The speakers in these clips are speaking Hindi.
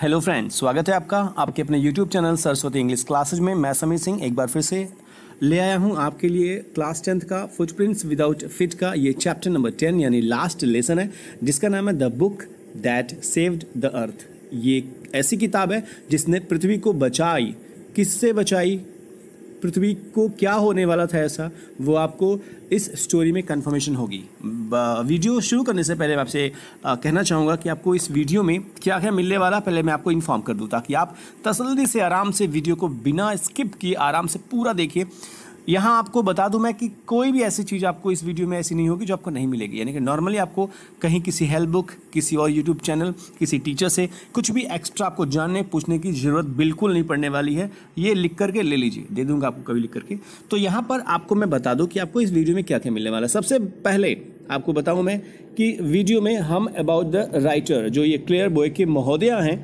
हेलो फ्रेंड स्वागत है आपका आपके अपने YouTube channel Saraswati English classes में मैं समीर सिंह एक बार फिर से ले आया हूं आपके लिए क्लास टेंथ का फुटप्रिंट्स विदाउट फिट का ये चैप्टर नंबर टेन यानी लास्ट लेसन है जिसका नाम है the book that saved the earth ये ऐसी किताब है जिसने पृथ्वी को बचाई किससे बचाई पृथ्वी को क्या होने वाला था ऐसा वो आपको इस स्टोरी में कन्फर्मेशन होगी वीडियो शुरू करने से पहले मैं आपसे कहना चाहूँगा कि आपको इस वीडियो में क्या क्या मिलने वाला पहले मैं आपको इन्फॉर्म कर दूँ ताकि आप तसल्ली से आराम से वीडियो को बिना स्किप किए आराम से पूरा देखिए यहाँ आपको बता दूँ मैं कि कोई भी ऐसी चीज़ आपको इस वीडियो में ऐसी नहीं होगी जो आपको नहीं मिलेगी यानी कि नॉर्मली आपको कहीं किसी हेल्प बुक किसी और यूट्यूब चैनल किसी टीचर से कुछ भी एक्स्ट्रा आपको जानने पूछने की ज़रूरत बिल्कुल नहीं पड़ने वाली है ये लिख करके ले लीजिए दे दूँगा आपको कभी लिख करके तो यहाँ पर आपको मैं बता दूँ कि आपको इस वीडियो में क्या क्या मिलने वाला है सबसे पहले आपको बताऊँ मैं कि वीडियो में हम अबाउट द राइटर जो ये क्लियर बॉय के महोदया हैं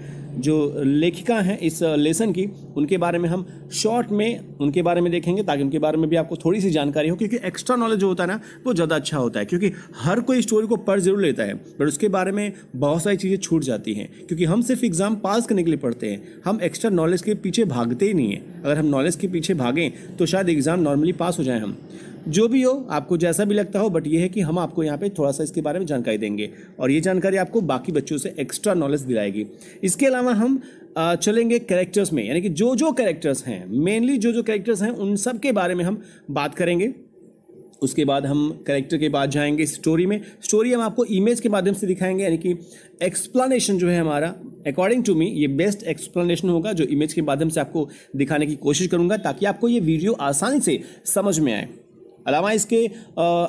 जो लेखिका हैं इस लेसन की उनके बारे में हम शॉर्ट में उनके बारे में देखेंगे ताकि उनके बारे में भी आपको थोड़ी सी जानकारी हो क्योंकि एक्स्ट्रा नॉलेज जो होता है ना वो ज़्यादा अच्छा होता है क्योंकि हर कोई स्टोरी को पढ़ जरूर लेता है बट उसके बारे में बहुत सारी चीज़ें छूट जाती हैं क्योंकि हम सिर्फ एग्ज़ाम पास करने के लिए पढ़ते हैं हम एक्स्ट्रा नॉलेज के पीछे भागते ही नहीं हैं अगर हम नॉलेज के पीछे भागें तो शायद एग्ज़ाम नॉर्मली पास हो जाएँ हम जो भी हो आपको जैसा भी लगता हो बट ये है कि हम आपको यहाँ पे थोड़ा सा इसके बारे में जानकारी देंगे और ये जानकारी आपको बाकी बच्चों से एक्स्ट्रा नॉलेज दिलाएगी इसके अलावा हम चलेंगे कैरेक्टर्स में यानी कि जो जो कैरेक्टर्स हैं मेनली जो जो कैरेक्टर्स हैं उन सब के बारे में हम बात करेंगे उसके बाद हम करेक्टर के बाद जाएंगे स्टोरी में स्टोरी हम आपको इमेज के माध्यम से दिखाएंगे यानी कि एक्सप्लानेशन जो है हमारा अकॉर्डिंग टू मी ये बेस्ट एक्सप्लेनेशन होगा जो इमेज के माध्यम से आपको दिखाने की कोशिश करूंगा ताकि आपको ये वीडियो आसानी से समझ में आए अलावा इसके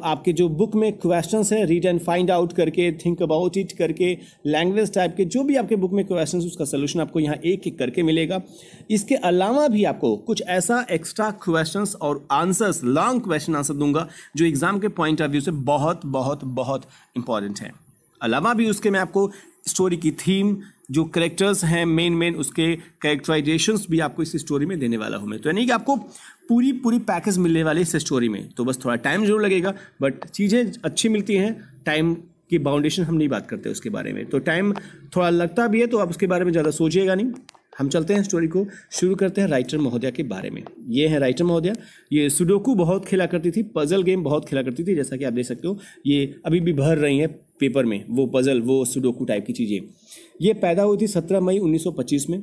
आपके जो बुक में क्वेश्चंस हैं रीड एंड फाइंड आउट करके थिंक अबाउट इट करके लैंग्वेज टाइप के जो भी आपके बुक में क्वेश्चंस उसका सोल्यूशन आपको यहाँ एक एक करके मिलेगा इसके अलावा भी आपको कुछ ऐसा एक्स्ट्रा क्वेश्चन और आंसर्स लॉन्ग क्वेश्चन आंसर दूंगा जो एग्जाम के पॉइंट ऑफ व्यू से बहुत बहुत बहुत इंपॉर्टेंट है अलावा भी उसके मैं आपको स्टोरी की थीम जो करेक्टर्स हैं मेन मेन उसके कैरेक्टराइजेशंस भी आपको इस स्टोरी में देने वाला हूँ मैं तो यानी कि आपको पूरी पूरी पैकेज मिलने वाली इस स्टोरी में तो बस थोड़ा टाइम जरूर लगेगा बट चीज़ें अच्छी मिलती हैं टाइम की बाउंडेशन हम नहीं बात करते उसके बारे में तो टाइम थोड़ा लगता भी है तो आप उसके बारे में ज़्यादा सोचिएगा नहीं हम चलते हैं स्टोरी को शुरू करते हैं राइटर महोदया के बारे में ये है राइटर महोदया ये सुडोकू बहुत खेला करती थी पजल गेम बहुत खेला करती थी जैसा कि आप देख सकते हो ये अभी भी भर रही हैं पेपर में वो पजल वो सुडोकू टाइप की चीज़ें ये पैदा हुई थी सत्रह मई 1925 में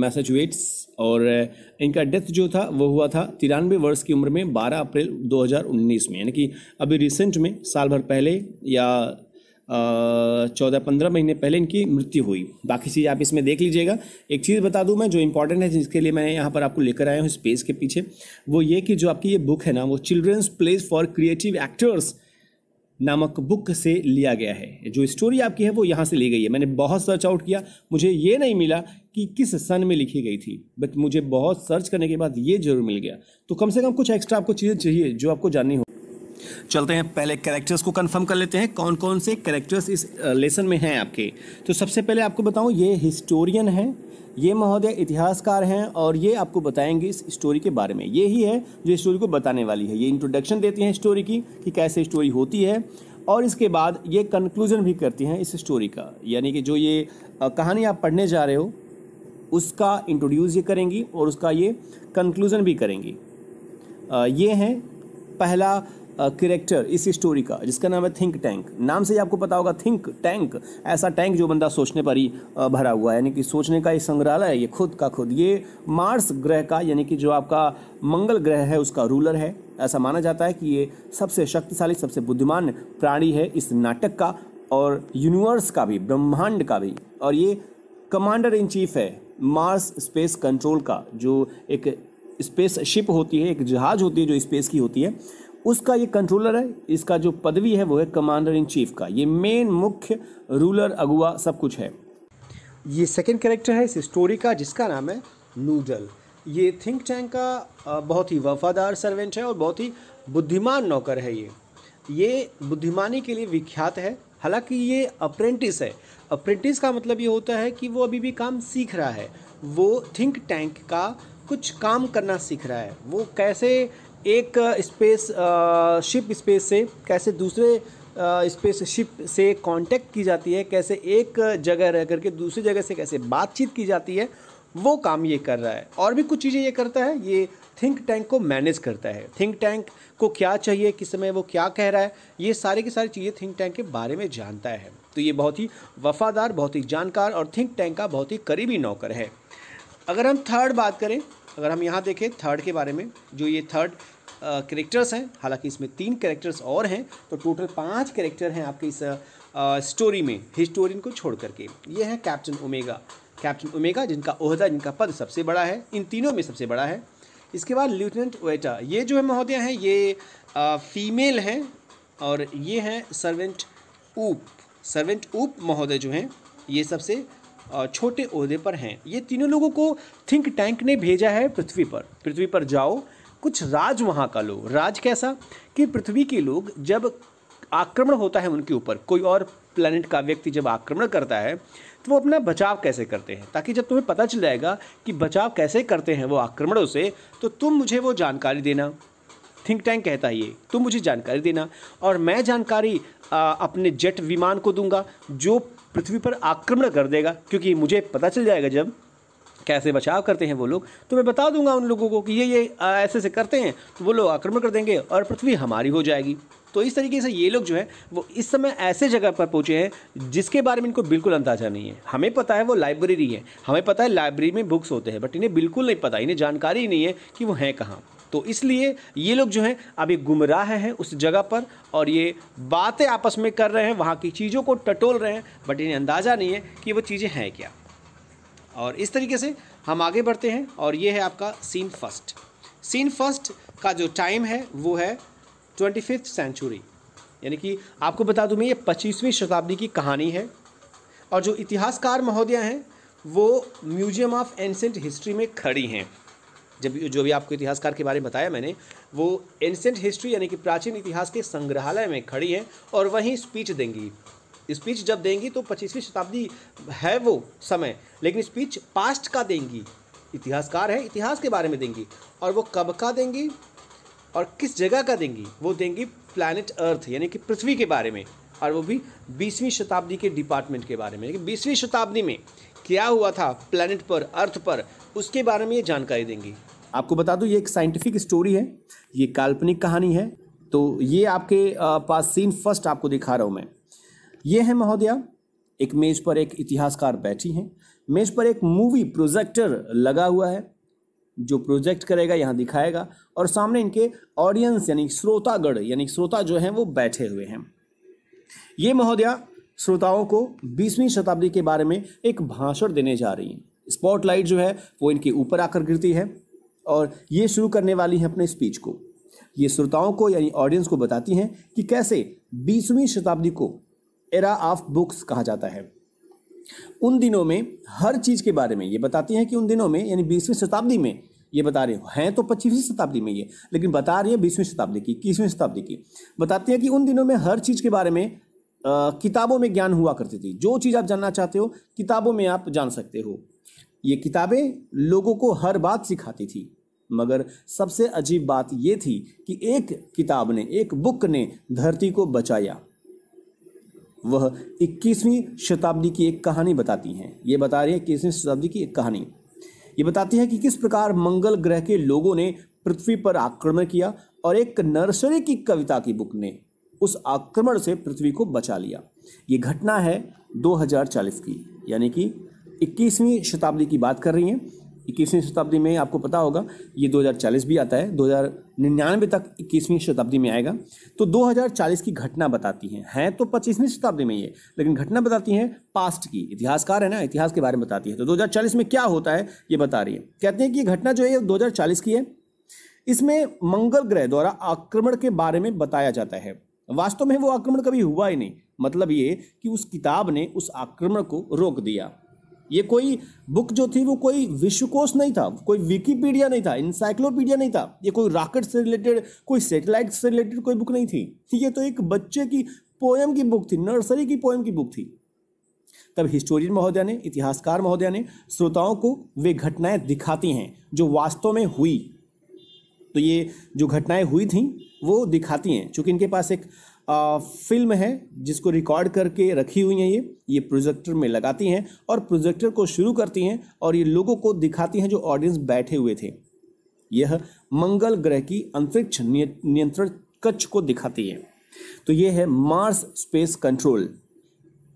मैसाचुएट्स और इनका डेथ जो था वो हुआ था तिरानवे वर्ष की उम्र में 12 अप्रैल 2019 में यानी कि अभी रिसेंट में साल भर पहले या चौदह पंद्रह महीने पहले इनकी मृत्यु हुई बाकी चीज़ आप इसमें देख लीजिएगा एक चीज़ बता दूं मैं जो इंपॉर्टेंट है जिसके लिए मैं यहाँ पर आपको लेकर आया हूँ स्पेस के पीछे वो ये कि जो आपकी ये बुक है ना वो children's plays for creative actors नामक बुक से लिया गया है जो स्टोरी आपकी है वो यहाँ से ली गई है मैंने बहुत सर्च आउट किया मुझे ये नहीं मिला कि किस सन में लिखी गई थी बट मुझे बहुत सर्च करने के बाद ये जरूर मिल गया तो कम से कम कुछ एक्स्ट्रा आपको चीज़ें चाहिए जो आपको जाननी हो चलते हैं पहले कैरेक्टर्स को कंफर्म कर लेते हैं कौन कौन से कैरेक्टर्स इस लेसन में हैं आपके तो सबसे पहले आपको बताऊं ये हिस्टोरियन है ये महोदय इतिहासकार हैं और ये आपको बताएंगे इस स्टोरी के बारे में ये ही है जो स्टोरी को बताने वाली है ये इंट्रोडक्शन देती हैं स्टोरी की कि कैसे स्टोरी होती है और इसके बाद ये कंक्लूजन भी करती हैं इस स्टोरी का यानी कि जो ये कहानी आप पढ़ने जा रहे हो उसका इंट्रोड्यूस ये करेंगी और उसका ये कंक्लूज़न भी करेंगी ये हैं पहला करेक्टर इस स्टोरी का जिसका नाम है थिंक टैंक नाम से ही आपको पता होगा थिंक टैंक ऐसा टैंक जो बंदा सोचने पर ही भरा हुआ है यानी कि सोचने का ये संग्रहालय है ये खुद का खुद ये मार्स ग्रह का यानी कि जो आपका मंगल ग्रह है उसका रूलर है ऐसा माना जाता है कि ये सबसे शक्तिशाली सबसे बुद्धिमान प्राणी है इस नाटक का और यूनिवर्स का भी ब्रह्मांड का भी और ये कमांडर इन चीफ है मार्स स्पेस कंट्रोल का जो एक स्पेस शिप होती है एक जहाज़ होती है जो स्पेस की होती है उसका ये कंट्रोलर है इसका जो पदवी है वो है कमांडर इन चीफ का ये मेन मुख्य रूलर अगुआ सब कुछ है ये सेकंड कैरेक्टर है इस स्टोरी का जिसका नाम है नूडल ये थिंक टैंक का बहुत ही वफादार सर्वेंट है और बहुत ही बुद्धिमान नौकर है ये ये बुद्धिमानी के लिए विख्यात है हालांकि ये अप्रेंटिस है अप्रेंटिस का मतलब ये होता है कि वो अभी भी काम सीख रहा है वो थिंक टैंक का कुछ काम करना सीख रहा है वो कैसे एक स्पेस शिप स्पेस से कैसे दूसरे स्पेस शिप से कांटेक्ट की जाती है कैसे एक जगह रह करके दूसरी जगह से कैसे बातचीत की जाती है वो काम ये कर रहा है और भी कुछ चीज़ें ये करता है ये थिंक टैंक को मैनेज करता है थिंक टैंक को क्या चाहिए किस समय वो क्या कह रहा है ये सारे की सारी चीज़ें थिंक टैंक के बारे में जानता है तो ये बहुत ही वफादार बहुत ही जानकार और थिंक टैंक का बहुत ही करीबी नौकर है अगर हम थर्ड बात करें अगर हम यहाँ देखें थर्ड के बारे में जो ये थर्ड करेक्टर्स हैं हालांकि इसमें तीन करेक्टर्स और हैं तो टोटल पाँच करेक्टर हैं आपके इस स्टोरी में हिस्टोरियन को छोड़ करके ये है कैप्टन ओमेगा कैप्टन ओमेगा जिनका ओहदा जिनका पद सबसे बड़ा है इन तीनों में सबसे बड़ा है इसके बाद लेफ्टिनेंट ओटा ये जो है महोदय हैं ये आ, फीमेल हैं और ये हैं सर्वेंट ऊप सर्वेंट ऊप महोदय जो हैं ये सबसे छोटे अहदे पर हैं ये तीनों लोगों को थिंक टैंक ने भेजा है पृथ्वी पर पृथ्वी पर जाओ कुछ राज वहाँ का लो राज कैसा कि पृथ्वी के लोग जब आक्रमण होता है उनके ऊपर कोई और प्लैनेट का व्यक्ति जब आक्रमण करता है तो वो अपना बचाव कैसे करते हैं ताकि जब तुम्हें पता चल जाएगा कि बचाव कैसे करते हैं वो आक्रमणों से तो तुम मुझे वो जानकारी देना थिंक टैंक कहता है ये तुम मुझे जानकारी देना और मैं जानकारी आ, अपने जेट विमान को दूंगा जो पृथ्वी पर आक्रमण कर देगा क्योंकि मुझे पता चल जाएगा जब कैसे बचाव करते हैं वो लोग तो मैं बता दूंगा उन लोगों को कि ये ये ऐसे ऐसे करते हैं तो वो लोग आक्रमण कर देंगे और पृथ्वी हमारी हो जाएगी तो इस तरीके से ये लोग जो है वो इस समय ऐसे जगह पर पहुँचे हैं जिसके बारे में इनको बिल्कुल अंदाजा नहीं है हमें पता है वो लाइब्रेरी है हमें पता है लाइब्रेरी में बुक्स होते हैं बट इन्हें बिल्कुल नहीं पता इन्हें जानकारी ही नहीं है कि वो हैं कहाँ तो इसलिए ये लोग जो हैं अभी गुमराह हैं उस जगह पर और ये बातें आपस में कर रहे हैं वहाँ की चीज़ों को टटोल रहे हैं बट इन्हें अंदाज़ा नहीं है कि वो चीज़ें हैं क्या और इस तरीके से हम आगे बढ़ते हैं और ये है आपका सीन फर्स्ट सीन फर्स्ट का जो टाइम है वो है ट्वेंटी फिफ्थ सेंचुरी यानी कि आपको बता दूँ मैं ये पच्चीसवीं शताब्दी की कहानी है और जो इतिहासकार महोदया हैं वो म्यूजियम ऑफ एंसेंट हिस्ट्री में खड़ी हैं जब जो भी आपको इतिहासकार के बारे में बताया मैंने वो एंशेंट हिस्ट्री यानी कि प्राचीन इतिहास के संग्रहालय में खड़ी हैं और वहीं स्पीच देंगी स्पीच जब देंगी तो पच्चीसवीं शताब्दी है वो समय लेकिन स्पीच पास्ट का देंगी इतिहासकार है इतिहास के बारे में देंगी और वो कब का देंगी और किस जगह का देंगी वो देंगी प्लानट अर्थ यानी कि पृथ्वी के बारे में और वो भी बीसवीं शताब्दी के डिपार्टमेंट के बारे में यानी कि बीसवीं शताब्दी में क्या हुआ था प्लानट पर अर्थ पर उसके बारे में ये जानकारी देंगी आपको बता दूँ ये एक साइंटिफिक स्टोरी है ये काल्पनिक कहानी है तो ये आपके पास सीन फर्स्ट आपको दिखा रहा हूँ मैं ये है महोदया एक मेज पर एक इतिहासकार बैठी हैं मेज पर एक मूवी प्रोजेक्टर लगा हुआ है जो प्रोजेक्ट करेगा यहाँ दिखाएगा और सामने इनके ऑडियंस यानी श्रोतागढ़ यानी श्रोता जो हैं वो बैठे हुए हैं ये महोदया श्रोताओं को बीसवीं शताब्दी के बारे में एक भाषण देने जा रही हैं स्पॉटलाइट जो है वो इनके ऊपर आकर गिरती है और ये शुरू करने वाली हैं अपने स्पीच को ये श्रोताओं को यानी ऑडियंस को बताती हैं कि कैसे बीसवीं शताब्दी को एरा ऑफ बुक्स कहा जाता है उन दिनों में हर चीज़ के बारे में ये बताती हैं कि उन दिनों में यानी बीसवीं शताब्दी में ये बता रहे हैं तो पच्चीसवीं शताब्दी में ये लेकिन बता रही है बीसवीं शताब्दी की इक्कीसवीं शताब्दी की बताती हैं कि उन दिनों में हर चीज़ के बारे में किताबों में ज्ञान हुआ करती थी जो चीज़ आप जानना चाहते हो किताबों में आप जान सकते हो ये किताबें लोगों को हर बात सिखाती थी मगर सबसे अजीब बात यह थी कि एक किताब ने एक बुक ने धरती को बचाया वह 21वीं शताब्दी की एक कहानी बताती हैं ये बता रही है इक्कीसवीं शताब्दी की एक कहानी ये बताती है कि किस प्रकार मंगल ग्रह के लोगों ने पृथ्वी पर आक्रमण किया और एक नर्सरी की कविता की बुक ने उस आक्रमण से पृथ्वी को बचा लिया ये घटना है 2040 की यानी कि इक्कीसवीं शताब्दी की बात कर रही हैं इक्कीसवीं शताब्दी में आपको पता होगा ये 2040 भी आता है 2099 तक इक्कीसवीं शताब्दी में आएगा तो 2040 की घटना बताती हैं हैं तो पच्चीसवीं शताब्दी में ये लेकिन घटना बताती हैं पास्ट की इतिहासकार है ना इतिहास के बारे में बताती है तो 2040 में क्या होता है ये बता रही है कहते हैं कि ये घटना जो है दो की है इसमें मंगल ग्रह द्वारा आक्रमण के बारे में बताया जाता है वास्तव में वो आक्रमण कभी हुआ ही नहीं मतलब ये कि उस किताब ने उस आक्रमण को रोक दिया ये कोई बुक जो थी वो कोई विश्वकोश नहीं था कोई विकीपीडिया नहीं था इंसाइक्लोपीडिया नहीं था ये कोई रॉकेट से रिलेटेड कोई सेटेलाइट से रिलेटेड कोई बुक नहीं थी ये तो एक बच्चे की पोएम की बुक थी नर्सरी की पोएम की बुक थी तब हिस्टोरियन महोदया ने इतिहासकार महोदया ने श्रोताओं को वे घटनाएं दिखाती हैं जो वास्तव में हुई तो ये जो घटनाएं हुई थी वो दिखाती हैं चूंकि इनके पास एक आ, फिल्म है जिसको रिकॉर्ड करके रखी हुई हैं ये ये प्रोजेक्टर में लगाती हैं और प्रोजेक्टर को शुरू करती हैं और ये लोगों को दिखाती हैं जो ऑडियंस बैठे हुए थे यह मंगल ग्रह की अंतरिक्ष नियंत्रण कक्ष को दिखाती है तो ये है मार्स स्पेस कंट्रोल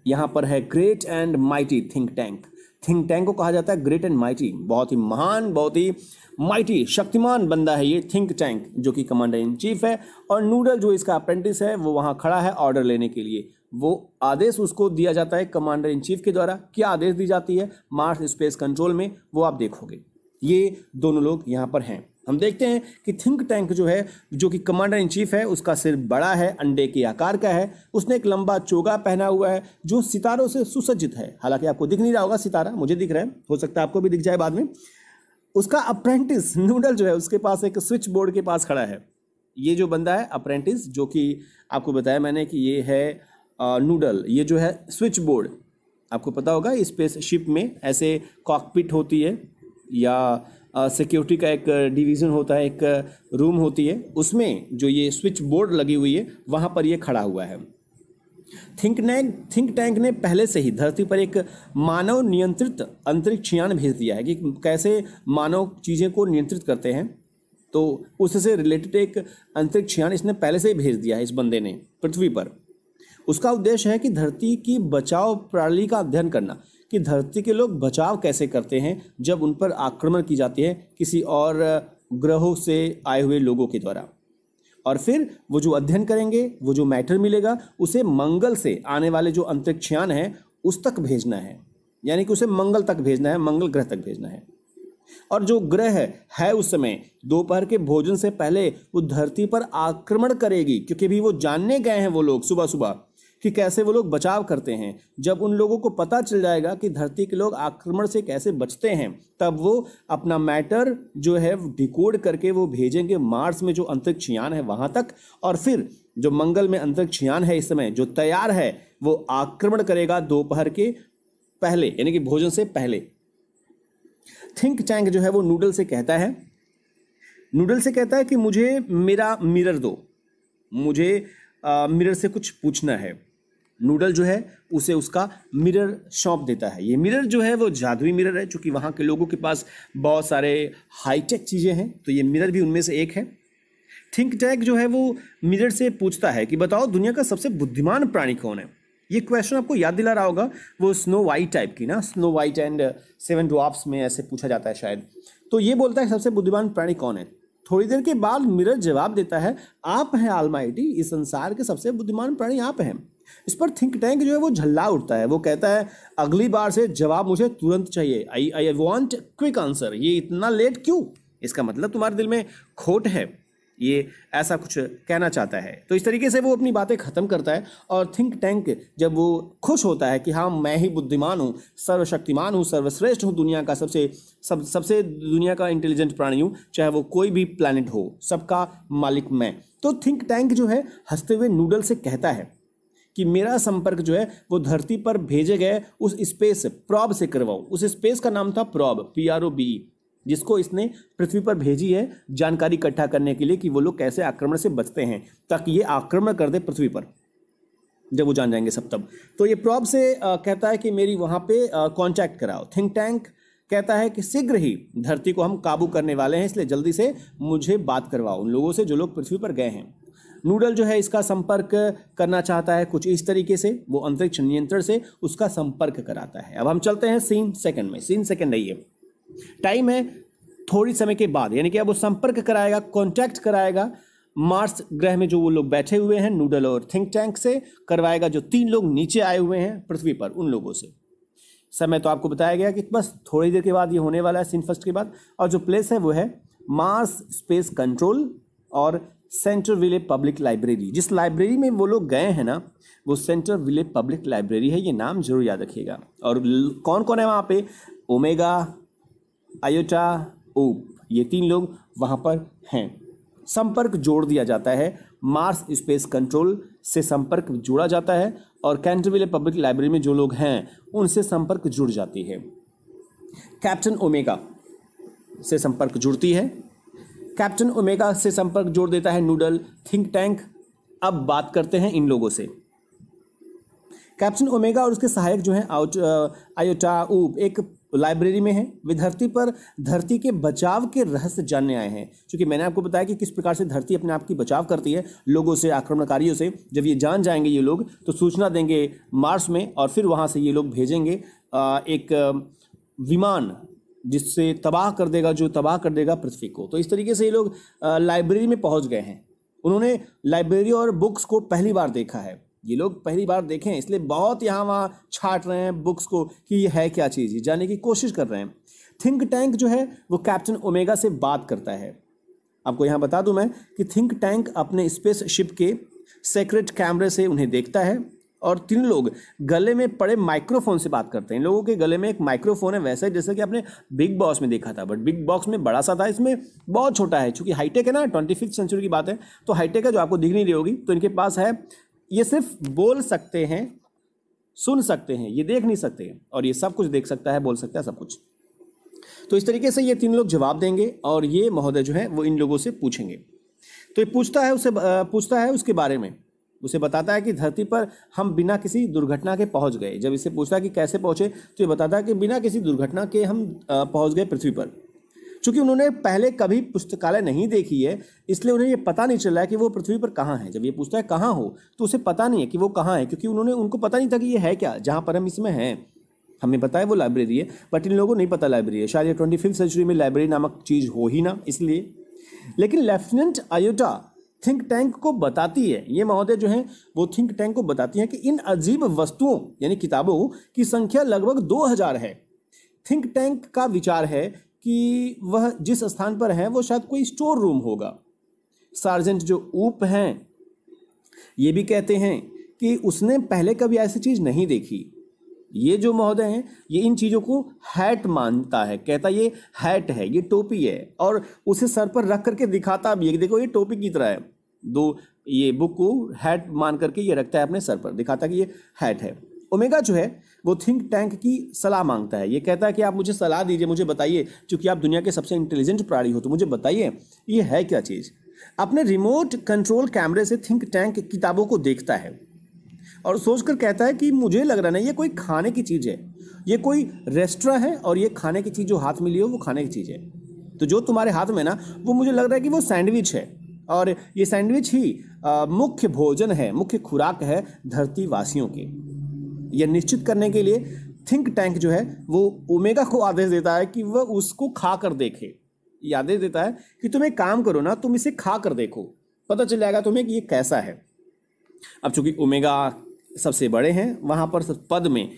यहाँ पर है great and mighty think tank think tank को कहा जाता है ग्रेट एंड माइटी बहुत ही महान बहुत ही माइटी शक्तिमान बंदा है ये थिंक टैंक जो कि कमांडर इन चीफ है और नूडल जो इसका अप्रेंटिस है वो वहाँ खड़ा है ऑर्डर लेने के लिए वो आदेश उसको दिया जाता है कमांडर इन चीफ के द्वारा क्या आदेश दी जाती है मार्स स्पेस कंट्रोल में वो आप देखोगे ये दोनों लोग यहाँ पर हैं हम देखते हैं कि थिंक टैंक जो है जो कि कमांडर इन चीफ है उसका सिर बड़ा है अंडे के आकार का है उसने एक लंबा चोगा पहना हुआ है जो सितारों से सुसज्जित है हालांकि आपको दिख नहीं रहा होगा सितारा मुझे दिख रहा है हो सकता है आपको भी दिख जाए बाद में उसका अप्रेंटिस नूडल जो है उसके पास एक स्विच बोर्ड के पास खड़ा है ये जो बंदा है अप्रेंटिस जो कि आपको बताया मैंने कि ये है नूडल ये जो है स्विच बोर्ड आपको पता होगा स्पेस शिप में ऐसे कॉकपिट होती है या सिक्योरिटी का एक डिवीज़न होता है एक रूम होती है उसमें जो ये स्विच बोर्ड लगी हुई है वहाँ पर ये खड़ा हुआ है थिंक टैंक थिंक टैंक ने पहले से ही धरती पर एक मानव नियंत्रित अंतरिक्ष यान भेज दिया है कि कैसे मानव चीज़ें को नियंत्रित करते हैं तो उससे रिलेटेड एक अंतरिक्ष यान इसने पहले से ही भेज दिया है इस बंदे ने पृथ्वी पर उसका उद्देश्य है कि धरती की बचाव प्रणाली का अध्ययन करना कि धरती के लोग बचाव कैसे करते हैं जब उन पर आक्रमण की जाती है किसी और ग्रहों से आए हुए लोगों के द्वारा और फिर वो जो अध्ययन करेंगे वो जो मैटर मिलेगा उसे मंगल से आने वाले जो अंतरिक्षयान है उस तक भेजना है यानी कि उसे मंगल तक भेजना है मंगल ग्रह तक भेजना है और जो ग्रह है, है उस समय दोपहर के भोजन से पहले वो धरती पर आक्रमण करेगी क्योंकि भी वो जानने गए हैं वो लोग सुबह सुबह कि कैसे वो लोग बचाव करते हैं जब उन लोगों को पता चल जाएगा कि धरती के लोग आक्रमण से कैसे बचते हैं तब वो अपना मैटर जो है डिकोड करके वो भेजेंगे मार्स में जो अंतरिक्ष यान है वहाँ तक और फिर जो मंगल में अंतरिक्ष यान है इस समय जो तैयार है वो आक्रमण करेगा दोपहर के पहले यानी कि भोजन से पहले थिंक टैंक जो है वो नूडल से कहता है नूडल से कहता है कि मुझे मेरा मिरर दो मुझे आ, मिरर से कुछ पूछना है नूडल जो है उसे उसका मिरर सौंप देता है ये मिरर जो है वो जादुई मिरर है चूँकि वहाँ के लोगों के पास बहुत सारे हाईटेक चीज़ें हैं तो ये मिरर भी उनमें से एक है थिंक टैग जो है वो मिरर से पूछता है कि बताओ दुनिया का सबसे बुद्धिमान प्राणी कौन है ये क्वेश्चन आपको याद दिला रहा होगा वो स्नो वाइट टाइप की ना snow white and seven dwarfs में ऐसे पूछा जाता है शायद तो ये बोलता है सबसे बुद्धिमान प्राणी कौन है थोड़ी देर के बाद मिरर जवाब देता है आप हैं आलमाइटी इस संसार के सबसे बुद्धिमान प्राणी आप हैं इस पर थिंक टैंक जो है वो झल्ला उठता है वो कहता है अगली बार से जवाब मुझे तुरंत चाहिए I I want quick answer ये इतना लेट क्यों इसका मतलब तुम्हारे दिल में खोट है ये ऐसा कुछ कहना चाहता है तो इस तरीके से वो अपनी बातें ख़त्म करता है और थिंक टैंक जब वो खुश होता है कि हाँ मैं ही बुद्धिमान हूँ सर्वशक्तिमान हूँ सर्वश्रेष्ठ हूँ दुनिया का सबसे सब सबसे दुनिया का इंटेलिजेंट प्राणी हूँ चाहे वो कोई भी प्लानट हो सबका मालिक मैं तो थिंक टैंक जो है हंसते हुए नूडल से कहता है कि मेरा संपर्क जो है वो धरती पर भेजे गए उस स्पेस प्रॉब से करवाओ उस स्पेस का नाम था probe P R O B जिसको इसने पृथ्वी पर भेजी है जानकारी इकट्ठा करने के लिए कि वो लोग कैसे आक्रमण से बचते हैं ताकि ये आक्रमण कर दे पृथ्वी पर जब वो जान जाएंगे सब तब तो ये प्रॉब से आ, कहता है कि मेरी वहाँ पे कॉन्टैक्ट कराओ थिंक टैंक कहता है कि शीघ्र ही धरती को हम काबू करने वाले हैं इसलिए जल्दी से मुझे बात करवाओ उन लोगों से जो लोग पृथ्वी पर गए हैं नूडल जो है इसका संपर्क करना चाहता है कुछ इस तरीके से वो अंतरिक्ष नियंत्रण से उसका संपर्क कराता है अब हम चलते हैं सीन सेकंड में सीन सेकंड है ये टाइम है थोड़ी समय के बाद यानी कि अब वो संपर्क कराएगा कॉन्टैक्ट कराएगा मार्स ग्रह में जो वो लोग बैठे हुए हैं नूडल और थिंक टैंक से करवाएगा जो तीन लोग नीचे आए हुए हैं पृथ्वी पर उन लोगों से समय तो आपको बताया गया कि बस थोड़ी देर के बाद ये होने वाला है सीन फर्स्ट के बाद और जो प्लेस है वो है मार्स स्पेस कंट्रोल और सेंटर विले पब्लिक लाइब्रेरी जिस लाइब्रेरी में वो लोग गए हैं ना वो सेंटर विले पब्लिक लाइब्रेरी है ये नाम जरूर याद रखिएगा और कौन कौन है वहाँ पे ओमेगा आयोटा ओप ये तीन लोग वहाँ पर हैं संपर्क जोड़ दिया जाता है मार्स स्पेस कंट्रोल से संपर्क जोड़ा जाता है और कैंटरविले पब्लिक लाइब्रेरी में जो लोग हैं उनसे संपर्क जुड़ जाती है कैप्टन ओमेगा से संपर्क जुड़ती है कैप्टन ओमेगा से संपर्क जोड़ देता है नूडल थिंक टैंक अब बात करते हैं इन लोगों से कैप्टन ओमेगा और उसके सहायक जो हैं आयोटा ऊप एक लाइब्रेरी में है वे धरती पर धरती के बचाव के रहस्य जानने आए हैं क्योंकि मैंने आपको बताया कि किस प्रकार से धरती अपने आप की बचाव करती है लोगों से आक्रमणकारियों से जब ये जान जाएंगे ये लोग तो सूचना देंगे मार्स में और फिर वहाँ से ये लोग भेजेंगे एक विमान जिससे तबाह कर देगा जो तबाह कर देगा पृथ्वी को तो इस तरीके से ये लोग लाइब्रेरी में पहुंच गए हैं उन्होंने लाइब्रेरी और बुक्स को पहली बार देखा है ये लोग पहली बार देखें इसलिए बहुत यहाँ वहाँ छाट रहे हैं बुक्स को कि ये है क्या चीज़ ये जानने की कोशिश कर रहे हैं थिंक टैंक जो है वो कैप्टन ओमेगा से बात करता है आपको यहाँ बता दूँ मैं कि थिंक टैंक अपने स्पेस शिप के सेक्रेट कैमरे से उन्हें देखता है और तीन लोग गले में पड़े माइक्रोफोन से बात करते हैं इन लोगों के गले में एक माइक्रोफोन है वैसा जैसे कि आपने बिग बॉस में देखा था बट बिग बॉस में बड़ा सा था इसमें बहुत छोटा है चूंकि हाईटेक है ना ट्वेंटी फिफ्थ सेंचुरी की बात है तो हाईटेक है जो आपको दिख नहीं रही होगी तो इनके पास है ये सिर्फ बोल सकते हैं सुन सकते हैं ये देख नहीं सकते और ये सब कुछ देख सकता है बोल सकता है सब कुछ तो इस तरीके से ये तीन लोग जवाब देंगे और ये महोदय जो है वो इन लोगों से पूछेंगे तो ये पूछता है उसे पूछता है उसके बारे में उसे बताता है कि धरती पर हम बिना किसी दुर्घटना के पहुंच गए जब इसे पूछता है कि कैसे पहुंचे तो ये बताता है कि बिना किसी दुर्घटना के हम पहुंच गए पृथ्वी पर चूंकि उन्होंने पहले कभी पुस्तकालय नहीं देखी है इसलिए उन्हें ये पता नहीं चल रहा है कि वो पृथ्वी पर कहाँ है जब ये पूछता है कहाँ हो तो उसे पता नहीं है कि वो कहाँ है क्योंकि उन्होंने उनको पता नहीं था कि ये है क्या जहाँ पर हम इसमें हैं हमें पता है वो लाइब्रेरी है बट इन लोगों को नहीं पता लाइब्रेरी है शायद ये ट्वेंटी फिफ्थ सेंचुरी में लाइब्रेरी नामक चीज़ हो ही ना इसलिए लेकिन लेफ्टिनेंट आयोटा थिंक टैंक को बताती है ये महोदय जो है वो थिंक टैंक को बताती है कि इन अजीब वस्तुओं यानी किताबों की संख्या लगभग दो हजार है थिंक टैंक का विचार है कि वह जिस स्थान पर है वो शायद कोई स्टोर रूम होगा सार्जेंट जो ऊप हैं ये भी कहते हैं कि उसने पहले कभी ऐसी चीज़ नहीं देखी ये जो महोदय हैं ये इन चीज़ों को हैट मानता है कहता ये हैट है ये टोपी है और उसे सर पर रख करके दिखाता भी है कि देखो ये टोपी की तरह है दो ये बुक को हैट मान करके ये रखता है अपने सर पर दिखाता है कि ये हैट है ओमेगा जो है वो थिंक टैंक की सलाह मांगता है ये कहता है कि आप मुझे सलाह दीजिए मुझे बताइए चूंकि आप दुनिया के सबसे इंटेलिजेंट प्राणी हो तो मुझे बताइए ये है क्या चीज़ अपने रिमोट कंट्रोल कैमरे से थिंक टैंक किताबों को देखता है और सोचकर कहता है कि मुझे लग रहा नहीं ये कोई खाने की चीज़ है ये कोई रेस्ट्रा है और ये खाने की चीज़ जो हाथ मिली हो वो खाने की चीज़ है तो जो तुम्हारे हाथ में ना वो मुझे लग रहा है कि वो सैंडविच है और ये सैंडविच ही मुख्य भोजन है मुख्य खुराक है धरती वासियों के यह निश्चित करने के लिए थिंक टैंक जो है वो ओमेगा को आदेश देता है कि वह उसको खा कर देखे आदेश देता है कि तुम एक काम करो ना तुम इसे खा कर देखो पता चल जाएगा तुम्हें कि ये कैसा है अब चूंकि ओमेगा सबसे बड़े हैं वहां पर पद में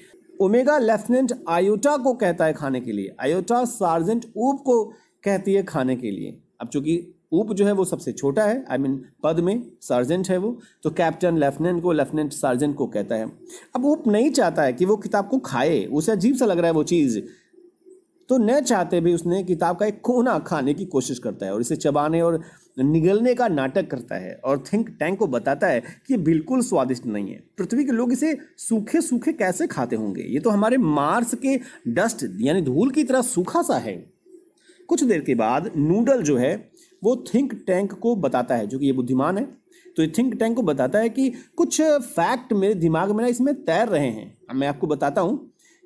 ओमेगा लेफ्टिनेंट आयोटा को कहता है खाने के लिए आयोटा सार्जेंट ऊब को कहती है खाने के लिए अब चूंकि उप जो है वो सबसे छोटा है आई I मीन mean, पद में सर्जेंट है वो तो कैप्टन लेफ्टिनेंट को लेफ्टिनेंट सर्जेंट को कहता है अब उप नहीं चाहता है कि वो किताब को खाए उसे अजीब सा लग रहा है वो चीज़ तो न चाहते भी उसने किताब का एक कोना खाने की कोशिश करता है और इसे चबाने और निगलने का नाटक करता है और थिंक टैंक को बताता है कि ये बिल्कुल स्वादिष्ट नहीं है पृथ्वी के लोग इसे सूखे सूखे कैसे खाते होंगे ये तो हमारे मार्स के डस्ट यानी धूल की तरह सूखा सा है कुछ देर के बाद नूडल जो है वो थिंक टैंक को बताता है जो कि ये बुद्धिमान है तो ये थिंक टैंक को बताता है कि कुछ फैक्ट मेरे दिमाग में ना इसमें तैर रहे हैं मैं आपको बताता हूँ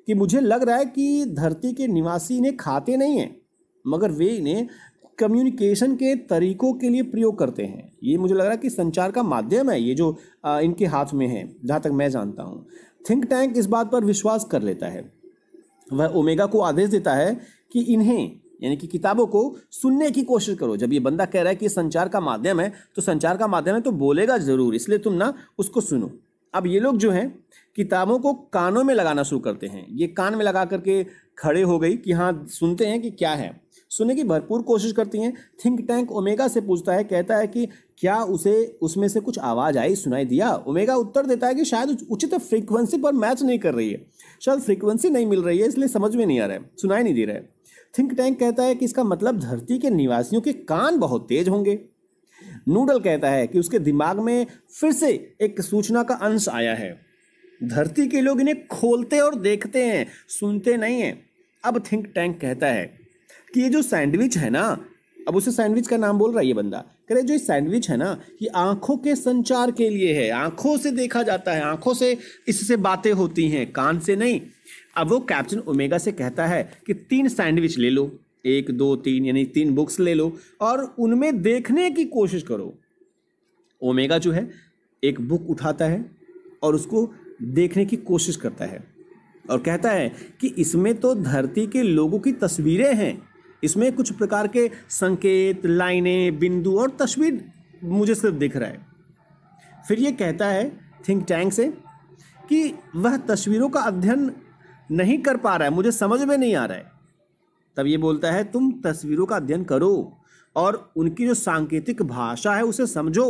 कि मुझे लग रहा है कि धरती के निवासी इन्हें खाते नहीं हैं मगर वे इन्हें कम्युनिकेशन के तरीकों के लिए प्रयोग करते हैं ये मुझे लग रहा है कि संचार का माध्यम है ये जो इनके हाथ में है जहाँ तक मैं जानता हूँ थिंक टैंक इस बात पर विश्वास कर लेता है वह ओमेगा को आदेश देता है कि इन्हें यानी कि किताबों को सुनने की कोशिश करो जब ये बंदा कह रहा है कि संचार का माध्यम है तो संचार का माध्यम है तो बोलेगा ज़रूर इसलिए तुम ना उसको सुनो अब ये लोग जो हैं किताबों को कानों में लगाना शुरू करते हैं ये कान में लगा करके खड़े हो गई कि हाँ सुनते हैं कि क्या है सुनने की भरपूर कोशिश करती हैं थिंक टैंक ओमेगा से पूछता है कहता है कि क्या उसे उसमें से कुछ आवाज़ आई सुनाई दिया ओमेगा उत्तर देता है कि शायद उचित फ्रीक्वेंसी पर मैच नहीं कर रही है शायद फ्रीक्वेंसी नहीं मिल रही है इसलिए समझ में नहीं आ रहा है सुनाई नहीं दे रहा है थिंक टैंक कहता है कि इसका मतलब धरती के निवासियों के कान बहुत तेज होंगे नूडल कहता है कि उसके दिमाग में फिर से एक सूचना का अंश आया है धरती के लोग इन्हें खोलते और देखते हैं सुनते नहीं हैं अब थिंक टैंक कहता है कि ये जो सैंडविच है ना अब उसे सैंडविच का नाम बोल रहा है ये बंदा कह रहे जो ये सैंडविच है ना ये आंखों के संचार के लिए है आंखों से देखा जाता है आंखों से इससे बातें होती हैं कान से नहीं अब वो कैप्टन ओमेगा से कहता है कि तीन सैंडविच ले लो एक दो तीन यानी तीन बुक्स ले लो और उनमें देखने की कोशिश करो ओमेगा जो है एक बुक उठाता है और उसको देखने की कोशिश करता है और कहता है कि इसमें तो धरती के लोगों की तस्वीरें हैं इसमें कुछ प्रकार के संकेत लाइनें बिंदु और तस्वीर मुझे सिर्फ दिख रहा है फिर ये कहता है थिंक टैंक से कि वह तस्वीरों का अध्ययन नहीं कर पा रहा है मुझे समझ में नहीं आ रहा है तब ये बोलता है तुम तस्वीरों का अध्ययन करो और उनकी जो सांकेतिक भाषा है उसे समझो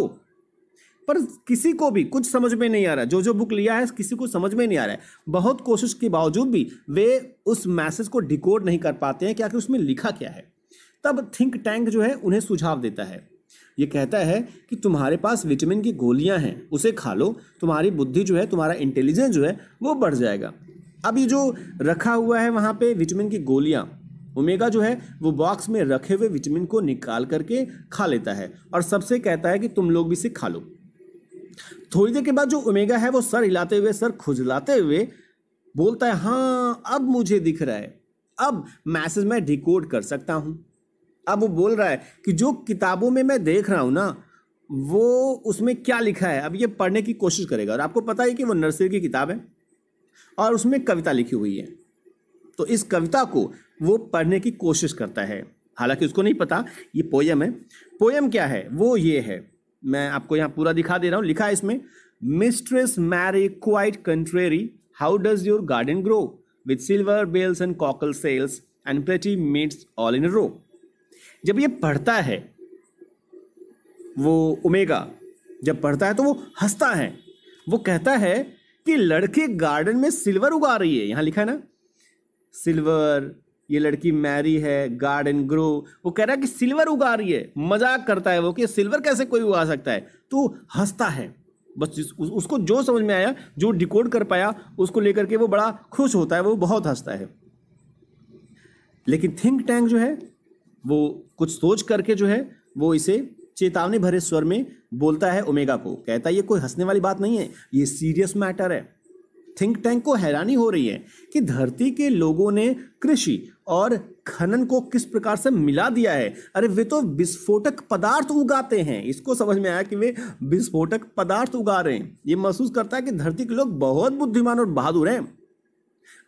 पर किसी को भी कुछ समझ में नहीं आ रहा जो जो बुक लिया है किसी को समझ में नहीं आ रहा है बहुत कोशिश के बावजूद भी वे उस मैसेज को डिकोड नहीं कर पाते हैं क्या कि उसमें लिखा क्या है तब थिंक टैंक जो है उन्हें सुझाव देता है ये कहता है कि तुम्हारे पास विटामिन की गोलियां हैं उसे खा लो तुम्हारी बुद्धि जो है तुम्हारा इंटेलिजेंस जो है वो बढ़ जाएगा अब ये जो रखा हुआ है वहाँ पे विटामिन की गोलियाँ ओमेगा जो है वो बॉक्स में रखे हुए विटामिन को निकाल करके खा लेता है और सबसे कहता है कि तुम लोग भी इसे खा लो थोड़ी देर के बाद जो ओमेगा है वो सर हिलाते हुए सर खुजलाते हुए बोलता है हाँ अब मुझे दिख रहा है अब मैसेज मैं डिकोड कर सकता हूँ अब वो बोल रहा है कि जो किताबों में मैं देख रहा हूँ ना वो उसमें क्या लिखा है अब ये पढ़ने की कोशिश करेगा और आपको पता है कि वो नर्सरी की किताब है और उसमें कविता लिखी हुई है तो इस कविता को वो पढ़ने की कोशिश करता है हालांकि उसको नहीं पता ये पोयम है पोयम क्या है वो ये है मैं आपको यहाँ पूरा दिखा दे रहा हूँ लिखा है इसमें mistress Mary quite contrary how does your garden grow with silver bells and cockle shells and pretty maids all in row जब ये पढ़ता है वो उमेगा जब पढ़ता है तो वो हंसता है वो कहता है कि लड़के गार्डन में सिल्वर उगा रही है यहाँ लिखा है ना सिल्वर ये लड़की मैरी है गार्डन ग्रो वो कह रहा है कि सिल्वर उगा रही है मजाक करता है वो कि सिल्वर कैसे कोई उगा सकता है तो हंसता है बस उस, उसको जो समझ में आया जो डिकोड कर पाया उसको लेकर के वो बड़ा खुश होता है वो बहुत हंसता है लेकिन थिंक टैंक जो है वो कुछ सोच करके जो है वो इसे चेतावनी भरे स्वर में बोलता है ओमेगा को कहता है ये कोई हंसने वाली बात नहीं है ये सीरियस मैटर है थिंक टैंक को हैरानी हो रही है कि धरती के लोगों ने कृषि और खनन को किस प्रकार से मिला दिया है अरे वे तो विस्फोटक पदार्थ उगाते हैं इसको समझ में आया कि वे विस्फोटक पदार्थ उगा रहे हैं ये महसूस करता है कि धरती के लोग बहुत बुद्धिमान और बहादुर हैं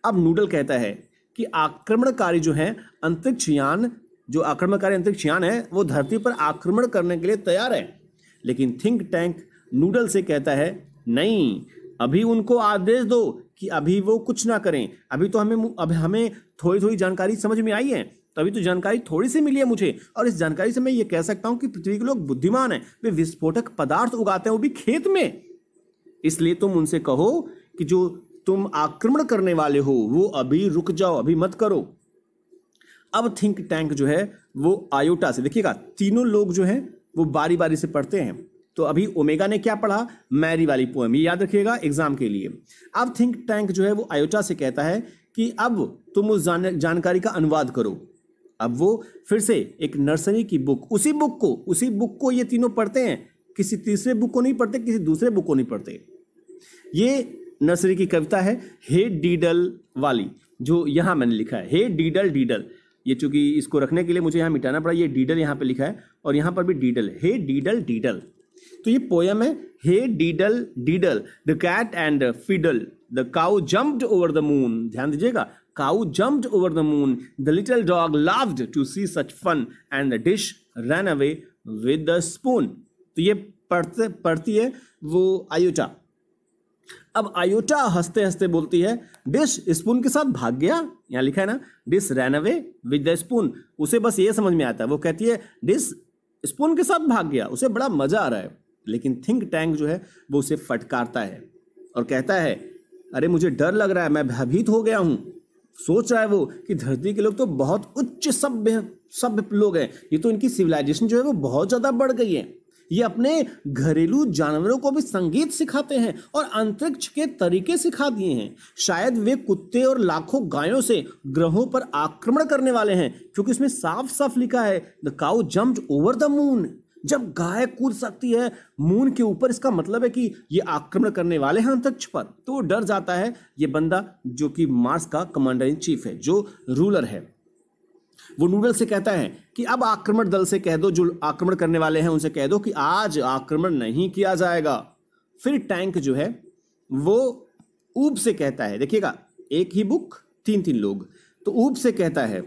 अब नूडल कहता है कि आक्रमणकारी जो हैं अंतरिक्ष यान जो आक्रमणकारी अंतरिक्ष यान है वो धरती पर आक्रमण करने के लिए तैयार है लेकिन थिंक टैंक नूडल से कहता है नहीं अभी उनको आदेश दो कि अभी वो कुछ ना करें अभी तो हमें अभी हमें थोड़ी थोड़ी जानकारी समझ में आई है तो अभी तो जानकारी थोड़ी सी मिली है मुझे और इस जानकारी से मैं ये कह सकता हूँ कि पृथ्वी के लोग बुद्धिमान हैं वे विस्फोटक पदार्थ उगाते हैं वो भी खेत में इसलिए तुम उनसे कहो कि जो तुम आक्रमण करने वाले हो वो अभी रुक जाओ अभी मत करो अब थिंक टैंक जो है वो आयोटा से देखिएगा तीनों लोग जो हैं वो बारी बारी से पढ़ते हैं तो अभी ओमेगा ने क्या पढ़ा मैरी वाली पोएम ये याद रखिएगा एग्जाम के लिए अब थिंक टैंक जो है वो आयोटा से कहता है कि अब तुम उस जान, जानकारी का अनुवाद करो अब वो फिर से एक नर्सरी की बुक उसी बुक को उसी बुक को ये तीनों पढ़ते हैं किसी तीसरे बुक को नहीं पढ़ते किसी दूसरे बुक को नहीं पढ़ते ये नर्सरी की कविता है हे डीडल वाली जो यहां मैंने लिखा है हे डीडल डीडल ये चूंकि इसको रखने के लिए मुझे यहाँ मिटाना पड़ा ये डीडल यहाँ पे लिखा है और यहाँ पर भी डीडल हे डीडल डीडल तो ये पोयम है hey diddle diddle the cat and fiddle the cow jumped over the moon ध्यान दीजिएगा cow jumped over the moon the little dog loved to see such fun and the dish ran away with the spoon तो ये पढ़ते पढ़ती है वो आयोटा अब आयोटा हंसते हंसते बोलती है डिश स्पून के साथ भाग गया यहाँ लिखा है ना dish ran away with the spoon उसे बस ये समझ में आता है वो कहती है डिश स्पून के साथ भाग गया उसे बड़ा मजा आ रहा है लेकिन थिंक टैंक जो है वो उसे फटकारता है और कहता है अरे मुझे डर लग रहा है मैं भयभीत हो गया हूँ सोच रहा है वो कि धरती के लोग तो बहुत उच्च सभ्य सभ्य लोग हैं ये तो इनकी सिविलाइजेशन जो है वो बहुत ज़्यादा बढ़ गई है ये अपने घरेलू जानवरों को भी संगीत सिखाते हैं और अंतरिक्ष के तरीके सिखा दिए हैं शायद वे कुत्ते और लाखों गायों से ग्रहों पर आक्रमण करने वाले हैं क्योंकि इसमें साफ साफ लिखा है the cow jump over the moon जब गाय कूद सकती है मून के ऊपर इसका मतलब है कि ये आक्रमण करने वाले हैं अंतरिक्ष पर तो वो डर जाता है ये बंदा जो कि मार्स का कमांडर इन चीफ है जो रूलर है वो नूडल से कहता है कि अब आक्रमण दल से कह दो जो आक्रमण करने वाले हैं उनसे कह दो कि आज आक्रमण नहीं किया जाएगा फिर टैंक जो है वो ऊब से कहता है देखिएगा एक ही बुक तीन तीन लोग तो ऊब से कहता है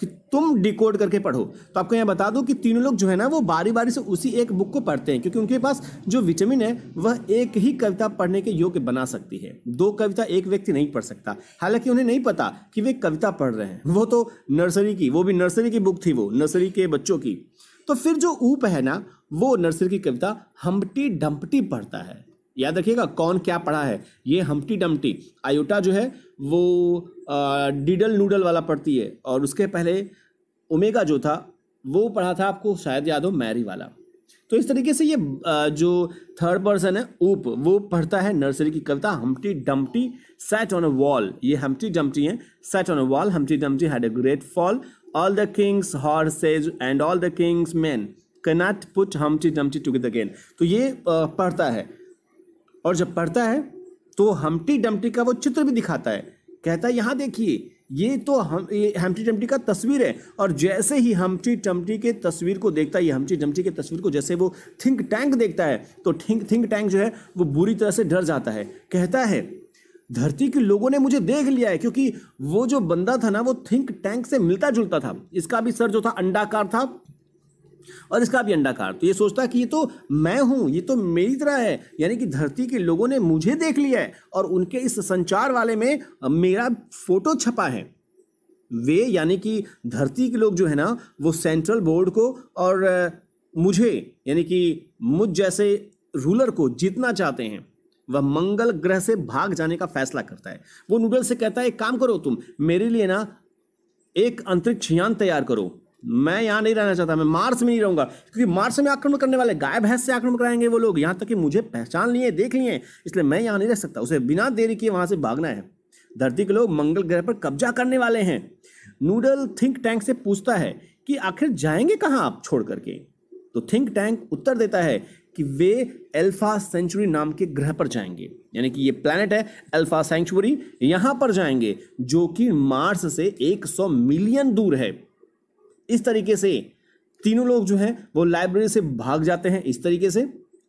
कि तुम डिकोड करके पढ़ो तो आपको यहाँ बता दो कि तीनों लोग जो है ना वो बारी बारी से उसी एक बुक को पढ़ते हैं क्योंकि उनके पास जो विटामिन है वह एक ही कविता पढ़ने के योग्य बना सकती है दो कविता एक व्यक्ति नहीं पढ़ सकता हालांकि उन्हें नहीं पता कि वे कविता पढ़ रहे हैं वो तो नर्सरी की वो भी नर्सरी की बुक थी वो नर्सरी के बच्चों की तो फिर जो ऊप है ना वो नर्सरी की कविता हम्पटी डम्पटी पढ़ता है याद रखिएगा कौन क्या पढ़ा है ये हमटी डमटी आयोटा जो है वो डिडल नूडल वाला पढ़ती है और उसके पहले ओमेगा जो था वो पढ़ा था आपको शायद याद हो मैरी वाला तो इस तरीके से ये जो थर्ड पर्सन है ऊप वो पढ़ता है नर्सरी की कविता Humpty Dumpty sat on a wall ये हमटी डम्प्टी है sat on a wall Humpty Dumpty had a great fall all the king's horses and all the king's men cannot put Humpty Dumpty together again तो ये पढ़ता है और जब पढ़ता है तो हमटी डमटी का वो चित्र भी दिखाता है कहता है यहाँ देखिए ये तो हम ये हमटी डमटी का तस्वीर है और जैसे ही हमटी टमटी के तस्वीर को देखता है ये डमटी के तस्वीर को जैसे वो थिंक टैंक देखता है तो थिंक थिंक टैंक जो है वो बुरी तरह से डर जाता है कहता है धरती के लोगों ने मुझे देख लिया है क्योंकि वो जो बंदा था ना वो थिंक टैंक से मिलता जुलता था इसका भी सर जो था अंडाकार था और इसका भी अंडाकार तो ये सोचता कि ये तो मैं हूं ये तो मेरी तरह है यानी कि धरती के लोगों ने मुझे देख लिया है और उनके इस संचार वाले में मेरा फोटो छपा है वे यानी कि धरती के लोग जो है ना वो सेंट्रल बोर्ड को और मुझे यानी कि मुझ जैसे रूलर को जीतना चाहते हैं वह मंगल ग्रह से भाग जाने का फैसला करता है वो नूडल से कहता है काम करो तुम मेरे लिए ना एक अंतरिक्ष यान तैयार करो मैं यहाँ नहीं रहना चाहता मैं मार्स में नहीं रहूंगा क्योंकि मार्स में आक्रमण करने वाले गाय भैंस से आक्रमण कराएंगे वो लोग यहाँ तक कि मुझे पहचान लिए देख लिए इसलिए मैं यहाँ नहीं रह सकता उसे बिना देरी किए वहां से भागना है धरती के लोग मंगल ग्रह पर कब्जा करने वाले हैं नूडल थिंक टैंक से पूछता है कि आखिर जाएंगे कहाँ आप छोड़ करके तो थिंक टैंक उत्तर देता है कि वे अल्फा सेंचुरी नाम के ग्रह पर जाएंगे यानी कि ये प्लानट है अल्फा सेंचुरी यहाँ पर जाएंगे जो कि मार्स से 100 मिलियन दूर है इस तरीके से तीनों लोग जो हैं वो लाइब्रेरी से भाग जाते हैं इस तरीके से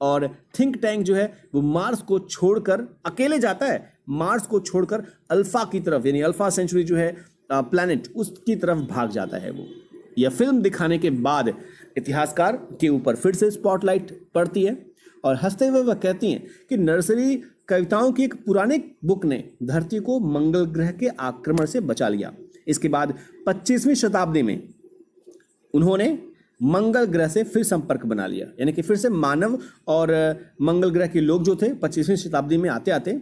और थिंक टैंक जो है वो मार्स को छोड़कर अकेले जाता है मार्स को छोड़कर अल्फा की तरफ यानी अल्फा सेंचुरी जो है प्लैनेट उसकी तरफ भाग जाता है वो यह फिल्म दिखाने के बाद इतिहासकार के ऊपर फिर से स्पॉटलाइट पड़ती है और हंसते हुए वह कहती हैं कि नर्सरी कविताओं की एक पुराने बुक ने धरती को मंगल ग्रह के आक्रमण से बचा लिया इसके बाद 25वीं शताब्दी में उन्होंने मंगल ग्रह से फिर संपर्क बना लिया यानी कि फिर से मानव और मंगल ग्रह के लोग जो थे पच्चीसवीं शताब्दी में आते आते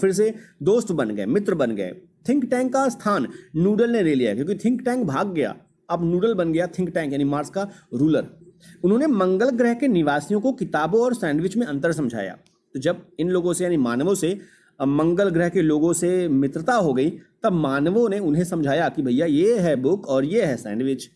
फिर से दोस्त बन गए मित्र बन गए थिंक टैंक का स्थान नूडल ने ले लिया क्योंकि थिंक टैंक भाग गया अब नूडल बन गया थिंक टैंक यानी मार्स का रूलर उन्होंने मंगल ग्रह के निवासियों को किताबों और सैंडविच में अंतर समझाया तो जब इन लोगों से यानी मानवों से मंगल ग्रह के लोगों से मित्रता हो गई तब मानवों ने उन्हें समझाया कि भैया ये है बुक और ये है सैंडविच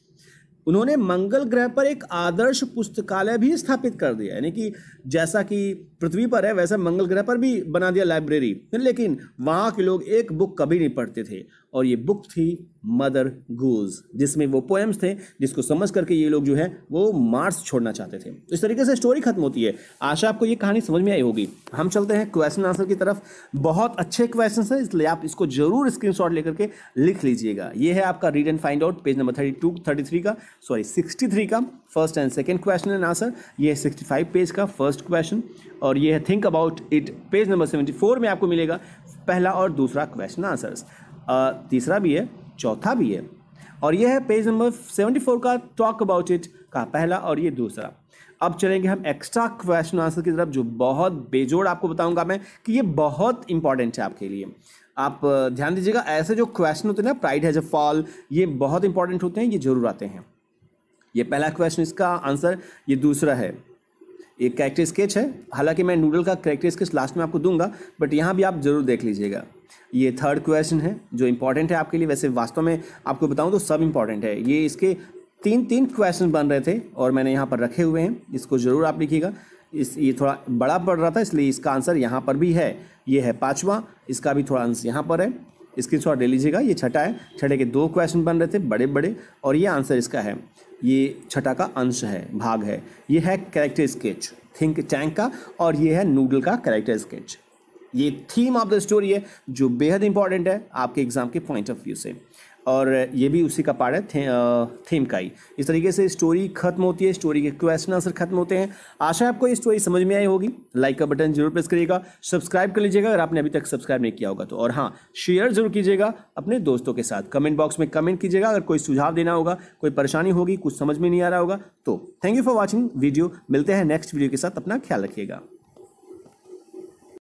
उन्होंने मंगल ग्रह पर एक आदर्श पुस्तकालय भी स्थापित कर दिया यानी कि जैसा कि पृथ्वी पर है वैसा मंगल ग्रह पर भी बना दिया लाइब्रेरी लेकिन वहाँ के लोग एक बुक कभी नहीं पढ़ते थे और ये बुक थी मदर गूज जिसमें वो पोएम्स थे जिसको समझ करके ये लोग जो है वो मार्स छोड़ना चाहते थे तो इस तरीके से स्टोरी खत्म होती है आशा आपको ये कहानी समझ में आई होगी हम चलते हैं क्वेश्चन आंसर की तरफ बहुत अच्छे क्वेश्चन हैं इसलिए आप इसको जरूर शॉट लेकर के लिख लीजिएगा ये है आपका read and find out page number thirty two thirty three का सॉरी सिक्सटी थ्री का first and second question and answer ये है सिक्सटी फाइव पेज का फर्स्ट क्वेश्चन और ये है think about it page number seventy four में आपको मिलेगा पहला और दूसरा क्वेश्चन आंसर्स तीसरा भी है चौथा भी है और यह है पेज नंबर सेवेंटी फोर का टॉक अबाउट इट का पहला और ये दूसरा अब चलेंगे हम एक्स्ट्रा क्वेश्चन आंसर की तरफ जो बहुत बेजोड़ आपको बताऊंगा मैं कि ये बहुत इंपॉर्टेंट है आपके लिए आप ध्यान दीजिएगा ऐसे जो क्वेश्चन होते हैं ना प्राइड हैज अ फॉल ये बहुत इंपॉर्टेंट होते हैं ये जरूर आते हैं ये पहला क्वेश्चन इसका आंसर ये दूसरा है ये कैरेक्टर स्केच है हालांकि मैं नूडल का कैरेक्टर स्केच लास्ट में आपको दूंगा बट यहाँ भी आप जरूर देख लीजिएगा ये थर्ड क्वेश्चन है जो इंपॉर्टेंट है आपके लिए वैसे वास्तव में आपको बताऊं तो सब इंपॉर्टेंट है ये इसके तीन तीन क्वेश्चन बन रहे थे और मैंने यहाँ पर रखे हुए हैं इसको ज़रूर आप लिखिएगा इस ये थोड़ा बड़ा पड़ रहा था इसलिए इसका आंसर यहाँ पर भी है ये है पाँचवा इसका भी थोड़ा आंसर यहाँ पर है स्क्रीन शॉट ले लीजिएगा ये छठा है छठे के दो क्वेश्चन बन रहे थे बड़े बड़े और ये आंसर इसका है ये छठा का अंश है भाग है ये है कैरेक्टर स्केच थिंक टैंक का और ये है नूडल का कैरेक्टर स्केच ये थीम ऑफ द स्टोरी है जो बेहद इंपॉर्टेंट है आपके एग्जाम के पॉइंट ऑफ व्यू से और ये भी उसी का पार्ट है थे, थीम का ही इस तरीके से स्टोरी खत्म होती है स्टोरी के क्वेश्चन आंसर खत्म होते हैं आशा है आपको ये स्टोरी समझ में आई होगी लाइक का बटन जरूर प्रेस करिएगा सब्सक्राइब कर लीजिएगा अगर आपने अभी तक सब्सक्राइब नहीं किया होगा तो और हाँ शेयर जरूर कीजिएगा अपने दोस्तों के साथ कमेंट बॉक्स में कमेंट कीजिएगा अगर कोई सुझाव देना होगा कोई परेशानी होगी कुछ समझ में नहीं आ रहा होगा तो thank you for watching video मिलते हैं नेक्स्ट वीडियो के साथ अपना ख्याल रखिएगा